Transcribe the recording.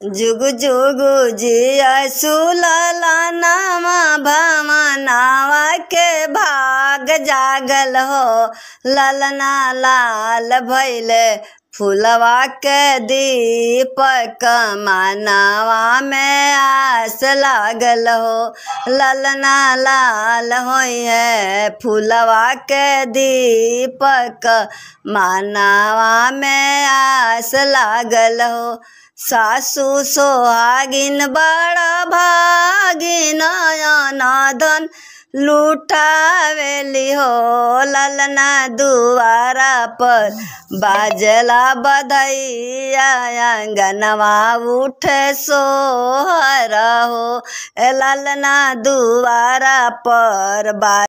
जुग जुग जिया भामा नावा के भाग जागल हो ललना लाल भैल फुलवा के दीपक मानावा में आस लागल हो ललना लाल हो है फुलवा के दीपक मानावा में आस लागल हो सासू सोहागिन बड़ा भागिन अनादन लुटावेली हो ललना दुआरा पर बाजला बधैया आंगनवा उठे सोहरा हो ललना दुआरा पर